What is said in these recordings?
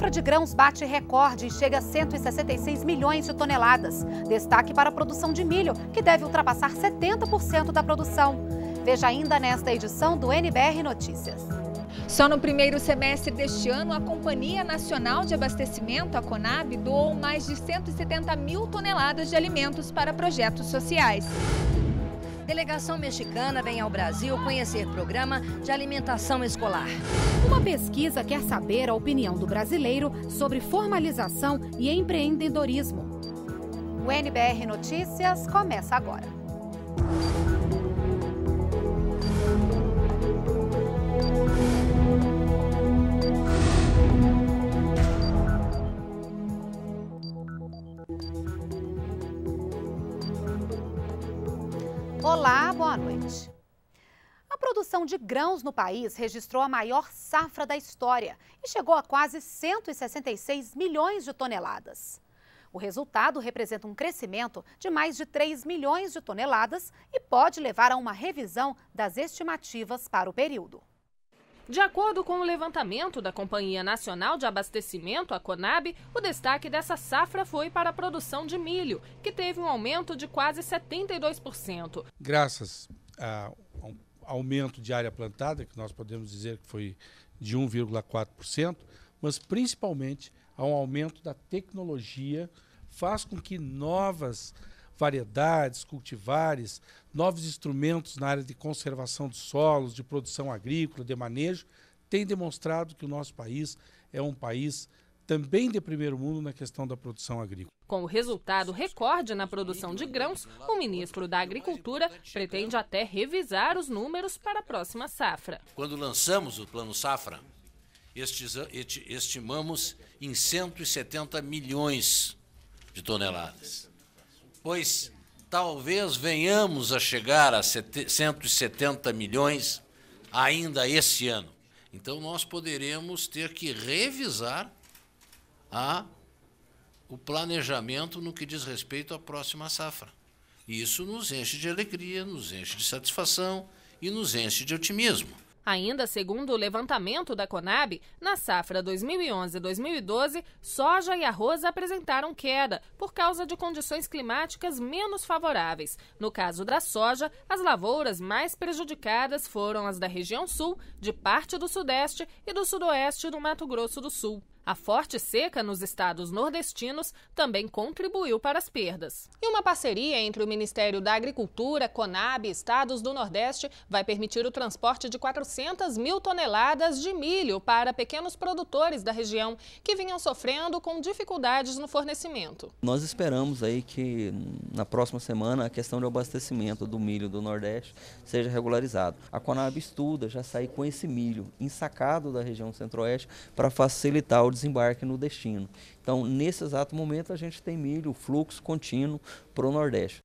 safra de grãos bate recorde e chega a 166 milhões de toneladas. Destaque para a produção de milho, que deve ultrapassar 70% da produção. Veja ainda nesta edição do NBR Notícias. Só no primeiro semestre deste ano, a Companhia Nacional de Abastecimento, a Conab, doou mais de 170 mil toneladas de alimentos para projetos sociais. Delegação mexicana vem ao Brasil conhecer programa de alimentação escolar. Uma pesquisa quer saber a opinião do brasileiro sobre formalização e empreendedorismo. O NBR Notícias começa agora. Boa noite. A produção de grãos no país registrou a maior safra da história e chegou a quase 166 milhões de toneladas. O resultado representa um crescimento de mais de 3 milhões de toneladas e pode levar a uma revisão das estimativas para o período. De acordo com o levantamento da Companhia Nacional de Abastecimento, a Conab, o destaque dessa safra foi para a produção de milho, que teve um aumento de quase 72%. Graças a um aumento de área plantada, que nós podemos dizer que foi de 1,4%, mas principalmente a um aumento da tecnologia, faz com que novas variedades, cultivares, novos instrumentos na área de conservação de solos, de produção agrícola, de manejo, têm demonstrado que o nosso país é um país também de primeiro mundo na questão da produção agrícola. Com o resultado recorde na produção de grãos, o ministro da Agricultura pretende até revisar os números para a próxima safra. Quando lançamos o Plano Safra, estimamos em 170 milhões de toneladas. Pois talvez venhamos a chegar a 170 milhões ainda esse ano. Então, nós poderemos ter que revisar a, o planejamento no que diz respeito à próxima safra. isso nos enche de alegria, nos enche de satisfação e nos enche de otimismo. Ainda segundo o levantamento da Conab, na safra 2011-2012, soja e arroz apresentaram queda por causa de condições climáticas menos favoráveis. No caso da soja, as lavouras mais prejudicadas foram as da região sul, de parte do sudeste e do sudoeste do Mato Grosso do Sul. A forte seca nos estados nordestinos também contribuiu para as perdas. E uma parceria entre o Ministério da Agricultura, Conab e estados do Nordeste vai permitir o transporte de 400 mil toneladas de milho para pequenos produtores da região que vinham sofrendo com dificuldades no fornecimento. Nós esperamos aí que na próxima semana a questão do abastecimento do milho do Nordeste seja regularizado. A Conab estuda já sair com esse milho ensacado da região centro-oeste para facilitar o desembarque no destino. Então, nesse exato momento, a gente tem milho, fluxo contínuo para o Nordeste.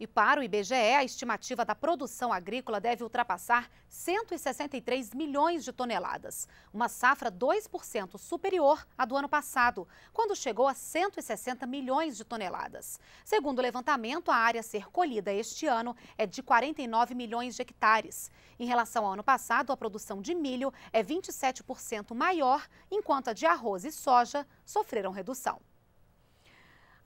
E para o IBGE, a estimativa da produção agrícola deve ultrapassar 163 milhões de toneladas, uma safra 2% superior à do ano passado, quando chegou a 160 milhões de toneladas. Segundo o levantamento, a área a ser colhida este ano é de 49 milhões de hectares. Em relação ao ano passado, a produção de milho é 27% maior, enquanto a de arroz e soja sofreram redução.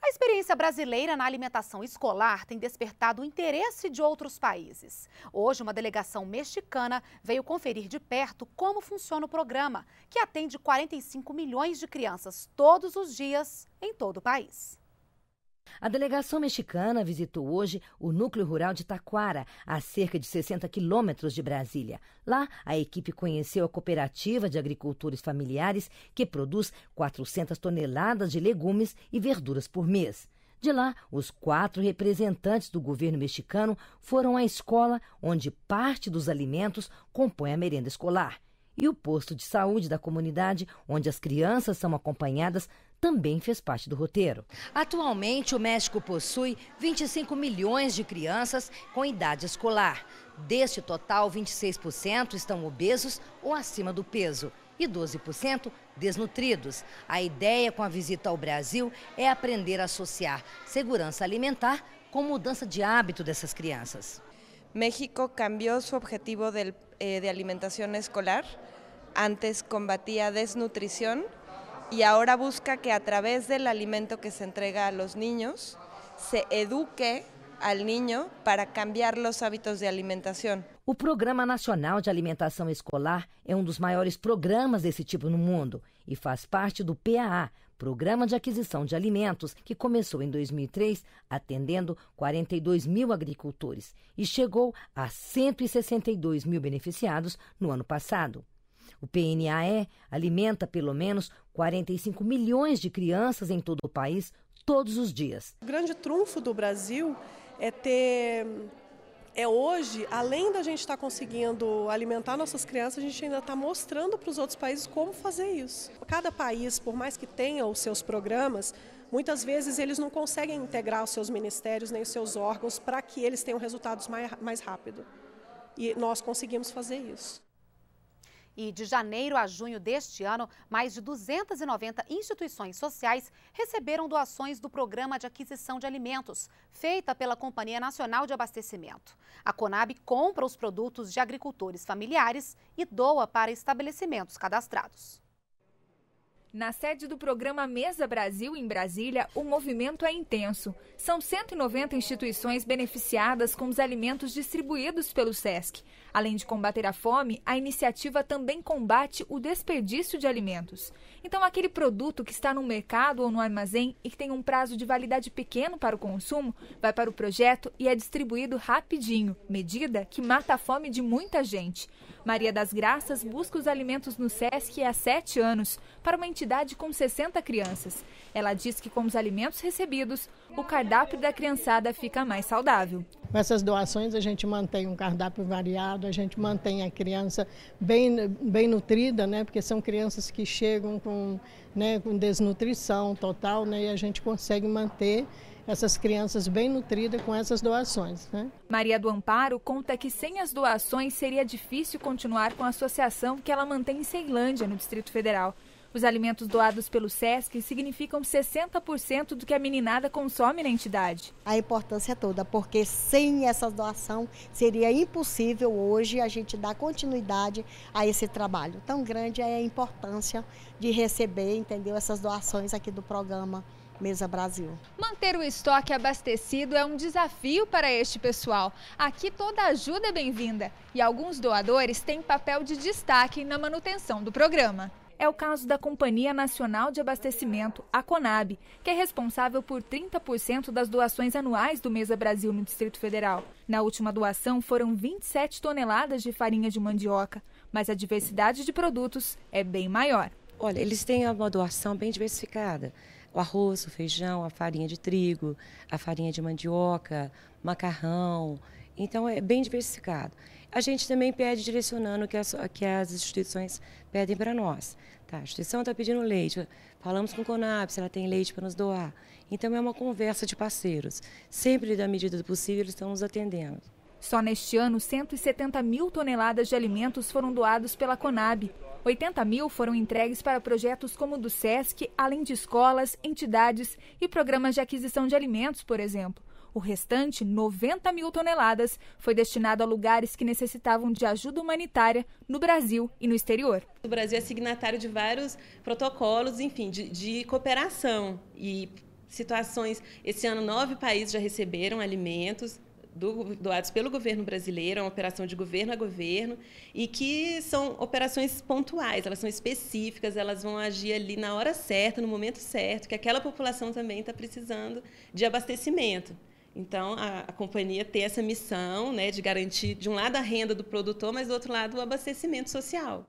A experiência brasileira na alimentação escolar tem despertado o interesse de outros países. Hoje, uma delegação mexicana veio conferir de perto como funciona o programa, que atende 45 milhões de crianças todos os dias em todo o país. A delegação mexicana visitou hoje o núcleo rural de Taquara, a cerca de 60 quilômetros de Brasília. Lá, a equipe conheceu a cooperativa de agricultores familiares que produz 400 toneladas de legumes e verduras por mês. De lá, os quatro representantes do governo mexicano foram à escola, onde parte dos alimentos compõe a merenda escolar e o posto de saúde da comunidade, onde as crianças são acompanhadas também fez parte do roteiro. Atualmente, o México possui 25 milhões de crianças com idade escolar. Deste total, 26% estão obesos ou acima do peso e 12% desnutridos. A ideia com a visita ao Brasil é aprender a associar segurança alimentar com mudança de hábito dessas crianças. México cambiou seu objetivo eh, de, de alimentação escolar. Antes combatia desnutrição y ahora busca que a través del alimento que se entrega a los niños se eduque al niño para cambiar los hábitos de alimentación. O Programa Nacional de Alimentação Escolar é um dos maiores programas desse tipo no mundo e faz parte do PAA, Programa de Aquisição de Alimentos, que começou em 2003, atendendo 42 mil agricultores e chegou a 162 mil beneficiados no ano passado. O PNAE é, alimenta pelo menos 45 milhões de crianças em todo o país todos os dias. O grande trunfo do Brasil é ter é hoje, além da gente estar tá conseguindo alimentar nossas crianças, a gente ainda está mostrando para os outros países como fazer isso. Cada país, por mais que tenha os seus programas, muitas vezes eles não conseguem integrar os seus ministérios nem os seus órgãos para que eles tenham resultados mais, mais rápido. E nós conseguimos fazer isso. E de janeiro a junho deste ano, mais de 290 instituições sociais receberam doações do Programa de Aquisição de Alimentos, feita pela Companhia Nacional de Abastecimento. A Conab compra os produtos de agricultores familiares e doa para estabelecimentos cadastrados. Na sede do programa Mesa Brasil, em Brasília, o movimento é intenso. São 190 instituições beneficiadas com os alimentos distribuídos pelo SESC. Além de combater a fome, a iniciativa também combate o desperdício de alimentos. Então, aquele produto que está no mercado ou no armazém e que tem um prazo de validade pequeno para o consumo, vai para o projeto e é distribuído rapidinho, medida que mata a fome de muita gente. Maria das Graças busca os alimentos no SESC há sete anos para uma entidade entidade com 60 crianças. Ela diz que com os alimentos recebidos, o cardápio da criançada fica mais saudável. Com essas doações a gente mantém um cardápio variado, a gente mantém a criança bem, bem nutrida, né? Porque são crianças que chegam com, né, com desnutrição total, né? E a gente consegue manter essas crianças bem nutridas com essas doações. Né? Maria do Amparo conta que sem as doações seria difícil continuar com a associação que ela mantém em Ceilândia, no Distrito Federal. Os alimentos doados pelo SESC significam 60% do que a meninada consome na entidade. A importância é toda, porque sem essa doação seria impossível hoje a gente dar continuidade a esse trabalho. Tão grande é a importância de receber, entendeu, essas doações aqui do programa. Mesa Brasil. Manter o estoque abastecido é um desafio para este pessoal. Aqui toda ajuda é bem-vinda e alguns doadores têm papel de destaque na manutenção do programa. É o caso da Companhia Nacional de Abastecimento, a Conab, que é responsável por 30% das doações anuais do Mesa Brasil no Distrito Federal. Na última doação foram 27 toneladas de farinha de mandioca, mas a diversidade de produtos é bem maior. Olha, eles têm uma doação bem diversificada. O arroz, o feijão, a farinha de trigo, a farinha de mandioca, macarrão, então é bem diversificado. A gente também pede direcionando o que, que as, instituições pedem para nós. Tá, a instituição está pedindo leite, falamos com o Conab se ela tem leite para nos doar. Então é uma conversa de parceiros. Sempre, da medida do possível, eles estão nos atendendo. Só neste ano, 170 mil toneladas de alimentos foram doados pela Conab. 80 mil foram entregues para projetos como o do SESC, além de escolas, entidades e programas de aquisição de alimentos, por exemplo. O restante, 90 mil toneladas, foi destinado a lugares que necessitavam de ajuda humanitária no Brasil e no exterior. O Brasil é signatário de vários protocolos, enfim, de, de cooperação e situações. Esse ano, nove países já receberam alimentos do, doados pelo governo brasileiro, é uma operação de governo a governo, e que são operações pontuais, elas são específicas, elas vão agir ali na hora certa, no momento certo, que aquela população também está precisando de abastecimento. Então, a, a, companhia tem essa missão né, de garantir, de um lado, a renda do produtor, mas do outro lado, o abastecimento social.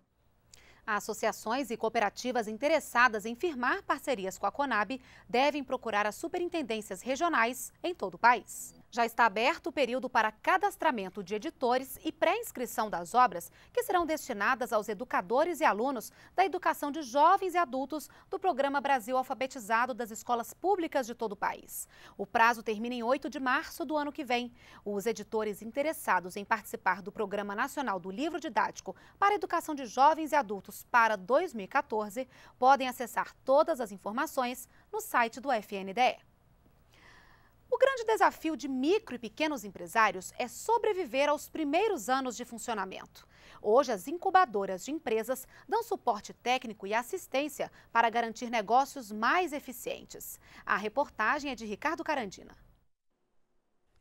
Associações e cooperativas interessadas em firmar parcerias com a Conab devem procurar as superintendências regionais em todo o país. Já está aberto o período para cadastramento de editores e pré-inscrição das obras que serão destinadas aos educadores e alunos da educação de jovens e adultos do Programa Brasil Alfabetizado das escolas públicas de todo o país. O prazo termina em 8 de março do ano que vem. Os editores interessados em participar do Programa Nacional do Livro Didático para a Educação de Jovens e Adultos para 2014 podem acessar todas as informações no site do FNDE. O grande desafio de micro e pequenos empresários é sobreviver aos primeiros anos de funcionamento. Hoje, as incubadoras de empresas dão suporte técnico e assistência para garantir negócios mais eficientes. A reportagem é de Ricardo Carandina.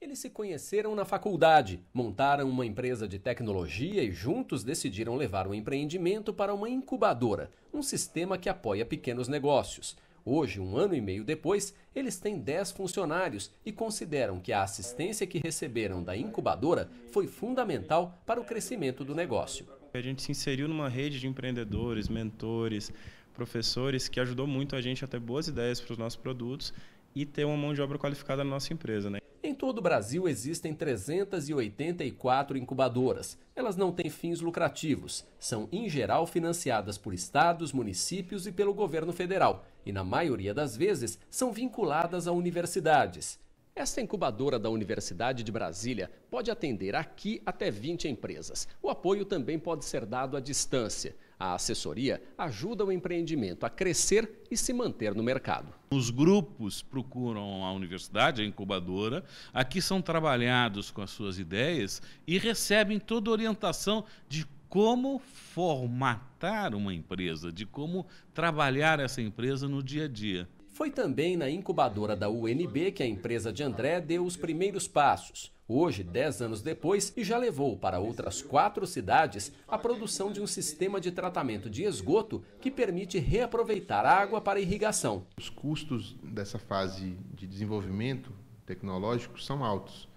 Eles se conheceram na faculdade, montaram uma empresa de tecnologia e juntos decidiram levar o empreendimento para uma incubadora, um sistema que apoia pequenos negócios. Hoje, um ano e meio depois, eles têm 10 funcionários e consideram que a assistência que receberam da incubadora foi fundamental para o crescimento do negócio. A gente se inseriu numa rede de empreendedores, mentores, professores que ajudou muito a gente a ter boas ideias para os nossos produtos e ter uma mão de obra qualificada na nossa empresa. Né? Em todo o Brasil existem 384 incubadoras. Elas não têm fins lucrativos, são em geral financiadas por estados, municípios e pelo governo federal e, na maioria das vezes, são vinculadas a universidades. Esta incubadora da Universidade de Brasília pode atender aqui até 20 empresas. O apoio também pode ser dado à distância. A assessoria ajuda o empreendimento a crescer e se manter no mercado. Os grupos procuram a universidade, a incubadora, aqui são trabalhados com as suas ideias e recebem toda a orientação de como formatar uma empresa, de como trabalhar essa empresa no dia a dia. Foi também na incubadora da UNB que a empresa de André deu os primeiros passos. Hoje, 10 anos depois, e já levou para outras quatro cidades a produção de um sistema de tratamento de esgoto que permite reaproveitar a água para irrigação. Os custos dessa fase de desenvolvimento tecnológico são altos.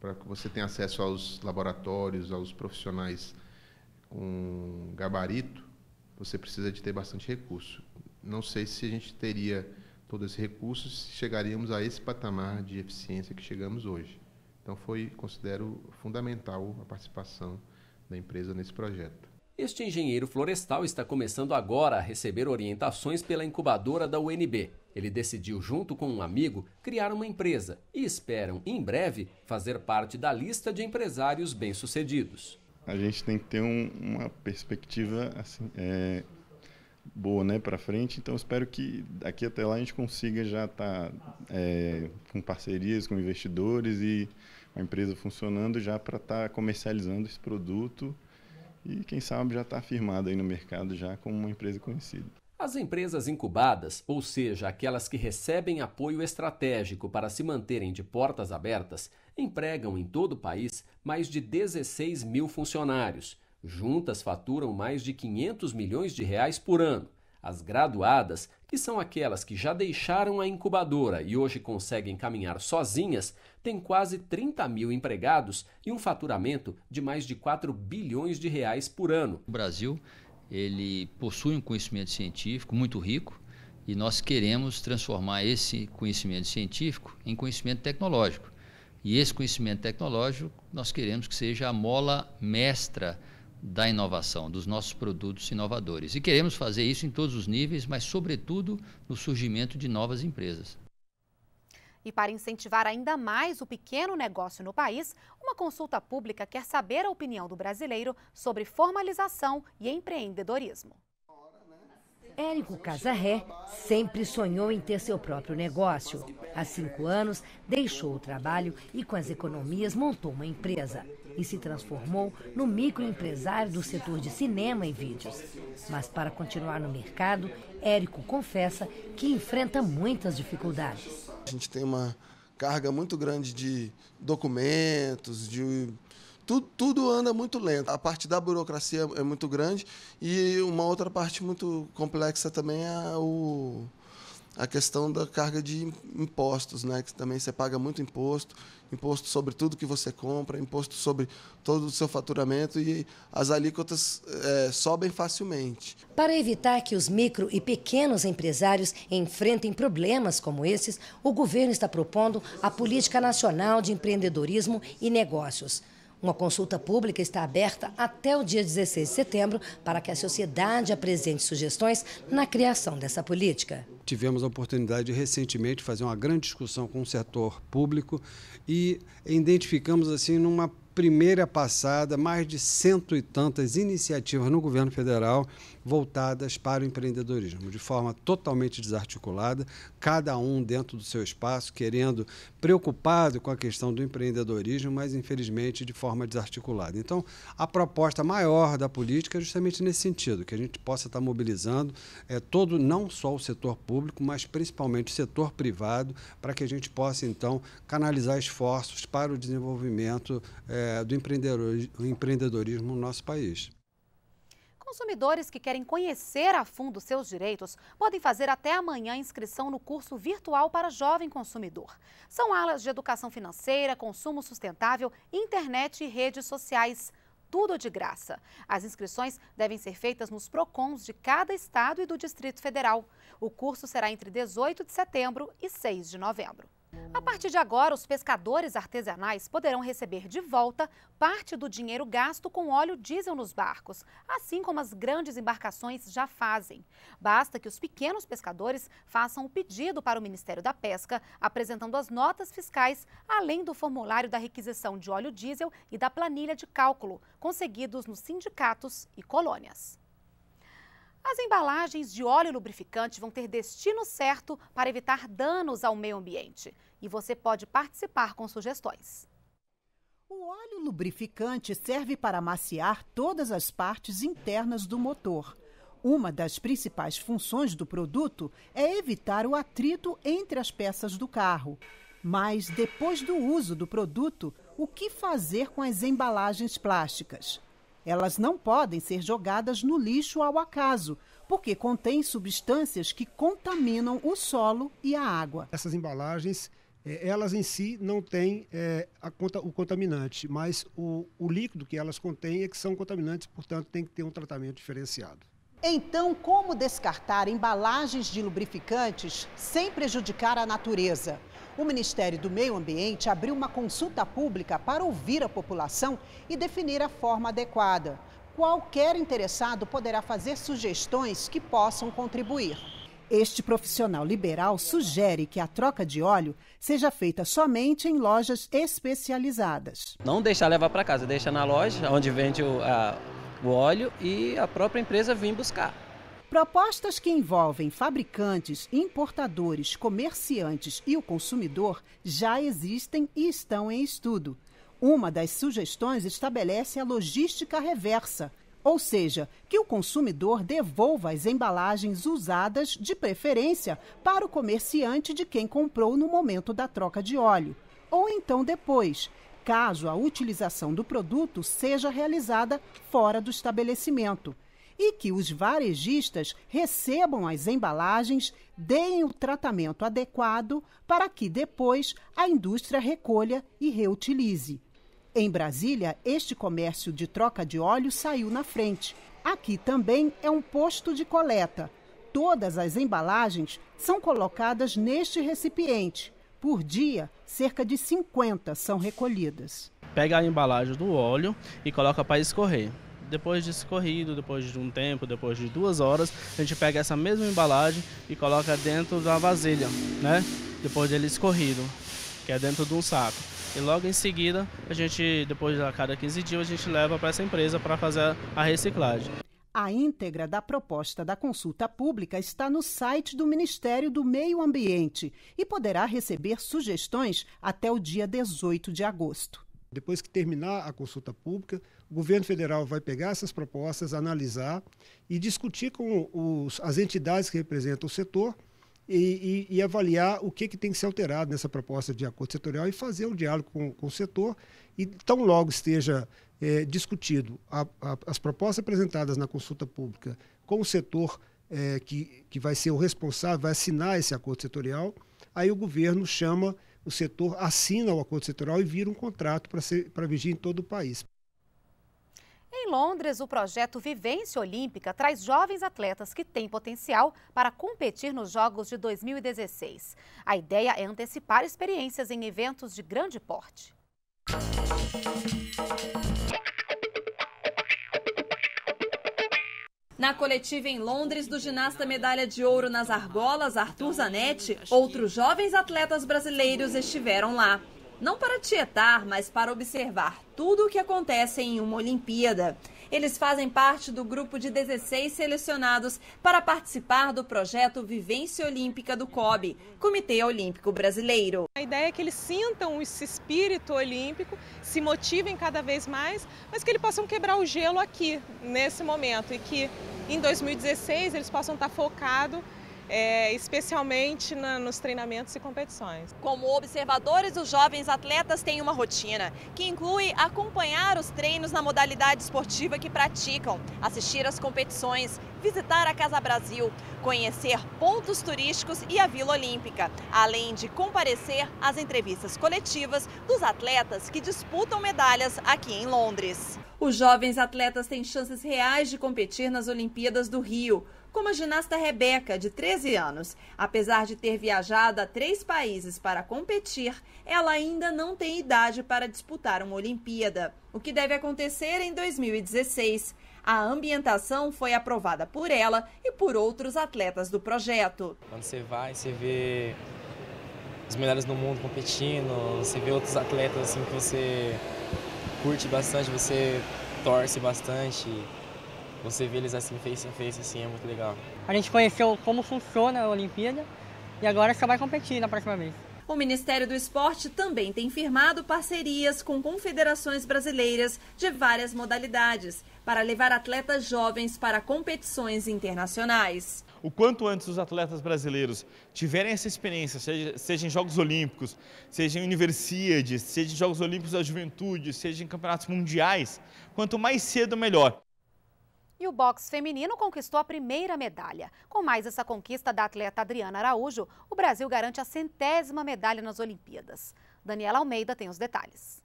Para que você tenha acesso aos laboratórios, aos profissionais com gabarito, você precisa de ter bastante recurso. Não sei se a gente teria todos esses recursos se chegaríamos a esse patamar de eficiência que chegamos hoje. Então foi, considero fundamental a participação da empresa nesse projeto. Este engenheiro florestal está começando agora a receber orientações pela incubadora da UNB. Ele decidiu, junto com um amigo, criar uma empresa e esperam, em breve, fazer parte da lista de empresários bem-sucedidos a gente tem que ter um, uma perspectiva assim, é, boa né, para frente. Então, espero que daqui até lá a gente consiga já estar tá, é, com parcerias, com investidores e uma empresa funcionando já para estar tá comercializando esse produto e, quem sabe, já estar tá aí no mercado já como uma empresa conhecida. As empresas incubadas, ou seja, aquelas que recebem apoio estratégico para se manterem de portas abertas, empregam em todo o país mais de 16 mil funcionários. Juntas faturam mais de 500 milhões de reais por ano. As graduadas, que são aquelas que já deixaram a incubadora e hoje conseguem caminhar sozinhas, têm quase 30 mil empregados e um faturamento de mais de 4 bilhões de reais por ano. O Brasil ele possui um conhecimento científico muito rico e nós queremos transformar esse conhecimento científico em conhecimento tecnológico. E esse conhecimento tecnológico nós queremos que seja a mola mestra da inovação, dos nossos produtos inovadores. E queremos fazer isso em todos os níveis, mas, sobretudo, no surgimento de novas empresas. E para incentivar ainda mais o pequeno negócio no país, uma consulta pública quer saber a opinião do brasileiro sobre formalização e empreendedorismo. Érico Casarré sempre sonhou em ter seu próprio negócio. Há cinco anos, deixou o trabalho e, com as economias, montou uma empresa e se transformou no microempresário do setor de cinema e vídeos. Mas para continuar no mercado, Érico confessa que enfrenta muitas dificuldades. A gente tem uma carga muito grande de documentos, de tudo, tudo, anda muito lento. A parte da burocracia é muito grande e uma outra parte muito complexa também é o, a questão da carga de impostos, né? Que também você paga muito imposto imposto sobre tudo que você compra, imposto sobre todo o seu faturamento e as alíquotas é, sobem facilmente. Para evitar que os micro e pequenos empresários enfrentem problemas como esses, o governo está propondo a Política Nacional de Empreendedorismo e Negócios. Uma consulta pública está aberta até o dia 16 de setembro para que a sociedade apresente sugestões na criação dessa política tivemos a oportunidade de, recentemente de fazer uma grande discussão com o setor público e identificamos assim numa primeira passada mais de cento e tantas iniciativas no governo federal voltadas para o empreendedorismo, de forma totalmente desarticulada, cada um dentro do seu espaço, querendo, preocupado com a questão do empreendedorismo, mas infelizmente de forma desarticulada. Então, a proposta maior da política é justamente nesse sentido, que a gente possa estar mobilizando é todo não só o setor público, público, mas principalmente o setor privado, para que a gente possa, então, canalizar esforços para o desenvolvimento é, do empreendedorismo no nosso país. Consumidores que querem conhecer a fundo seus direitos podem fazer até amanhã inscrição no curso virtual para jovem consumidor. São alas de educação financeira, consumo sustentável, internet e redes sociais tudo de graça. As inscrições devem ser feitas nos PROCONs de cada estado e do Distrito Federal. O curso será entre 18 de setembro e 6 de novembro. A partir de agora, os pescadores artesanais poderão receber de volta parte do dinheiro gasto com óleo diesel nos barcos, assim como as grandes embarcações já fazem. Basta que os pequenos pescadores façam o pedido para o Ministério da Pesca, apresentando as notas fiscais, além do formulário da requisição de óleo diesel e da planilha de cálculo, conseguidos nos sindicatos e colônias. As embalagens de óleo lubrificante vão ter destino certo para evitar danos ao meio ambiente. E você pode participar com sugestões. O óleo lubrificante serve para maciar todas as partes internas do motor. Uma das principais funções do produto é evitar o atrito entre as peças do carro. Mas depois do uso do produto, o que fazer com as embalagens plásticas? Elas não podem ser jogadas no lixo ao acaso, porque contém substâncias que contaminam o solo e a água. Essas embalagens, é, elas em si não têm é, a, o contaminante, mas o, o líquido que elas contêm é que são contaminantes, portanto tem que ter um tratamento diferenciado. Então, como descartar embalagens de lubrificantes sem prejudicar a natureza? O Ministério do Meio Ambiente abriu uma consulta pública para ouvir a população e definir a forma adequada. Qualquer interessado poderá fazer sugestões que possam contribuir. Este profissional liberal sugere que a troca de óleo seja feita somente em lojas especializadas. Não deixar levar para casa, deixa na loja onde vende o, a, o óleo e a própria empresa vir buscar. Propostas que envolvem fabricantes, importadores, comerciantes e o consumidor já existem e estão em estudo. Uma das sugestões estabelece a logística reversa, ou seja, que o consumidor devolva as embalagens usadas, de preferência, para o comerciante de quem comprou no momento da troca de óleo, ou então depois, caso a utilização do produto seja realizada fora do estabelecimento e que os varejistas recebam as embalagens, deem o tratamento adequado para que depois a indústria recolha e reutilize. Em Brasília, este comércio de troca de óleo saiu na frente. Aqui também é um posto de coleta. Todas as embalagens são colocadas neste recipiente. Por dia, cerca de 50 são recolhidas. Pega a embalagem do óleo e coloca para escorrer depois de escorrido, depois de um tempo, depois de duas horas, a gente pega essa mesma embalagem e coloca dentro da vasilha, né? Depois dele escorrido, que é dentro de um saco. E logo em seguida, a gente, depois a cada 15 dias, a gente leva para essa empresa para fazer a reciclagem. A íntegra da proposta da consulta pública está no site do Ministério do Meio Ambiente e poderá receber sugestões até o dia 18 de agosto. Depois que terminar a consulta pública, o governo federal vai pegar essas propostas, analisar e discutir com os, as entidades que representam o setor e, e, e, avaliar o que, que tem que ser alterado nessa proposta de acordo setorial e fazer o um diálogo com, com, o setor. E tão logo esteja é, discutido a, a, as propostas apresentadas na consulta pública com o setor é, que, que vai ser o responsável, vai assinar esse acordo setorial, aí o governo chama o setor, assina o acordo setorial e vira um contrato para vigiar em todo o país. Em Londres, o projeto Vivência Olímpica traz jovens atletas que têm potencial para competir nos Jogos de 2016. A ideia é antecipar experiências em eventos de grande porte. Na coletiva em Londres do ginasta medalha de ouro nas argolas, Arthur Zanetti, outros jovens atletas brasileiros estiveram lá. Não para tietar, mas para observar tudo o que acontece em uma Olimpíada. Eles fazem parte do grupo de 16 selecionados para participar do projeto Vivência Olímpica do COB, Comitê Olímpico Brasileiro. A ideia é que eles sintam esse espírito olímpico, se motivem cada vez mais, mas que eles possam quebrar o gelo aqui, nesse momento, e que em 2016 eles possam estar focados é, especialmente na, nos treinamentos e competições. Como observadores, os jovens atletas têm uma rotina, que inclui acompanhar os treinos na modalidade esportiva que praticam, assistir às competições, visitar a Casa Brasil, conhecer pontos turísticos e a Vila Olímpica, além de comparecer às entrevistas coletivas dos atletas que disputam medalhas aqui em Londres. Os jovens atletas têm chances reais de competir nas Olimpíadas do Rio como a ginasta Rebeca, de 13 anos. Apesar de ter viajado a três países para competir, ela ainda não tem idade para disputar uma Olimpíada, o que deve acontecer em 2016. A ambientação foi aprovada por ela e por outros atletas do projeto. Quando você vai, você vê os melhores do mundo competindo, você vê outros atletas assim que você curte bastante, você torce bastante você vê eles assim, face a face, assim, é muito legal. A gente conheceu como funciona a Olimpíada e agora só vai competir na próxima vez. O Ministério do Esporte também tem firmado parcerias com confederações brasileiras de várias modalidades para levar atletas jovens para competições internacionais. O quanto antes os atletas brasileiros tiverem essa experiência, seja, seja em Jogos Olímpicos, seja em Universiades, seja em Jogos Olímpicos da Juventude, seja em campeonatos mundiais, quanto mais cedo melhor. E o boxe feminino conquistou a primeira medalha. Com mais essa conquista da atleta Adriana Araújo, o Brasil garante a centésima medalha nas Olimpíadas. Daniela Almeida tem os detalhes.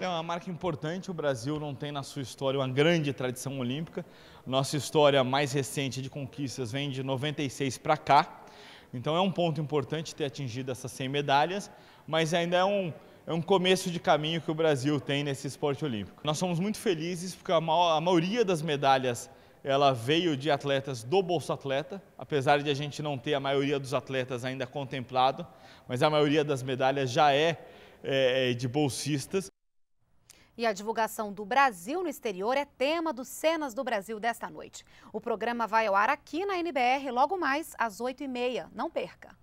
É uma marca importante, o Brasil não tem na sua história uma grande tradição olímpica. Nossa história mais recente de conquistas vem de 96 para cá. Então é um ponto importante ter atingido essas 100 medalhas, mas ainda é um, é um começo de caminho que o Brasil tem nesse esporte olímpico. Nós somos muito felizes porque a, ma a maioria das medalhas ela veio de atletas do Bolsa Atleta, apesar de a gente não ter a maioria dos atletas ainda contemplado, mas a maioria das medalhas já é, é, é de bolsistas. E a divulgação do Brasil no exterior é tema dos Cenas do Brasil desta noite. O programa vai ao ar aqui na NBR logo mais às 8h30. Não perca!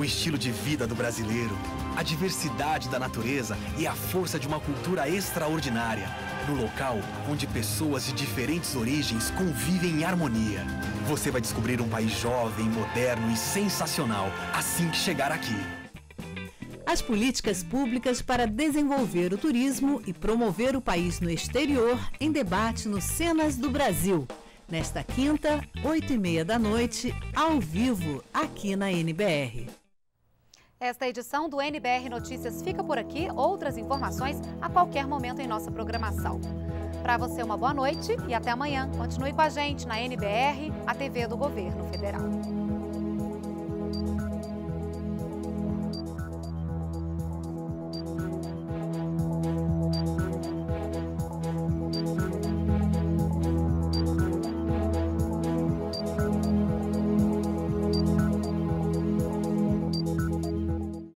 o estilo de vida do brasileiro, a diversidade da natureza e a força de uma cultura extraordinária, no local onde pessoas de diferentes origens convivem em harmonia. Você vai descobrir um país jovem, moderno e sensacional assim que chegar aqui. As políticas públicas para desenvolver o turismo e promover o país no exterior em debate no Cenas do Brasil. Nesta quinta, oito e meia da noite, ao vivo, aqui na NBR. Esta edição do NBR Notícias fica por aqui. Outras informações a qualquer momento em nossa programação. Para você, uma boa noite e até amanhã. Continue com a gente na NBR, a TV do Governo Federal.